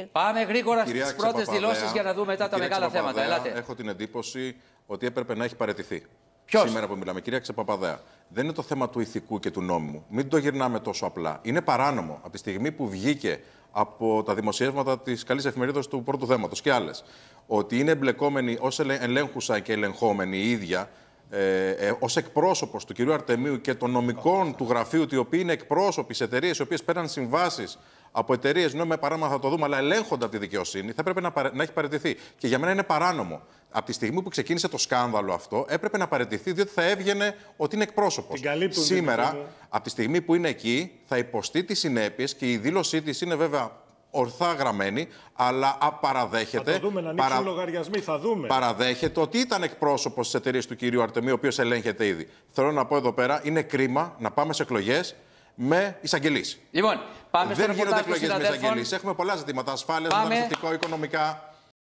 Ε, Πάμε γρήγορα στις πρώτε δηλώσει για να δούμε μετά τα μεγάλα θέματα. Ελάτε. Έχω την εντύπωση ότι έπρεπε να έχει παραιτηθεί. Ποιος? Σήμερα που μιλάμε, κυρία Ξεπαπαδέα, δεν είναι το θέμα του ηθικού και του νόμιμου. Μην το γυρνάμε τόσο απλά. Είναι παράνομο από τη στιγμή που βγήκε από τα δημοσιεύματα της καλής εφημερίδας του πρώτου θέματος και άλλες. Ότι είναι εμπλεκόμενοι ως ελεγχούσα και ελεγχόμενοι η ίδια ε, ε, ως εκπρόσωπος του κυρίου Αρτεμίου και των νομικών του γραφείου, οι οποίοι είναι εκπρόσωποι σε εταιρείες οι οποίες παίρναν συμβάσεις από εταιρείες, ναι, με παράνομα θα το δούμε, αλλά ελέγχονται από τη δικαιοσύνη, θα έπρεπε να, να έχει παραιτηθεί. Και για μένα είναι παράνομο. Από τη στιγμή που ξεκίνησε το σκάνδαλο αυτό, έπρεπε να παραιτηθεί, διότι θα έβγαινε ότι είναι εκπρόσωπος. Σήμερα, από τη στιγμή που είναι εκεί, θα υποστεί τις συνέπειες και η δήλωσή της είναι βέβαια ορθά γραμμένη, αλλά απαραδέχεται. Θα το δούμε να ανοίξουν παρα... λογαριασμοί, θα δούμε. Παραδέχεται ότι ήταν εκπρόσωπος της εταιρείας του κυρίου Αρτεμίου, ο οποίος ελέγχεται ήδη. Θέλω να πω εδώ πέρα, είναι κρίμα να πάμε σε εκλογές με εισαγγελείς. Λοιπόν, πάμε Δεν γίνονται εκλογές με εισαγγελείς. Έχουμε πολλά ζητήματα. Ασφάλεια, δανειστικό, οικονομικά.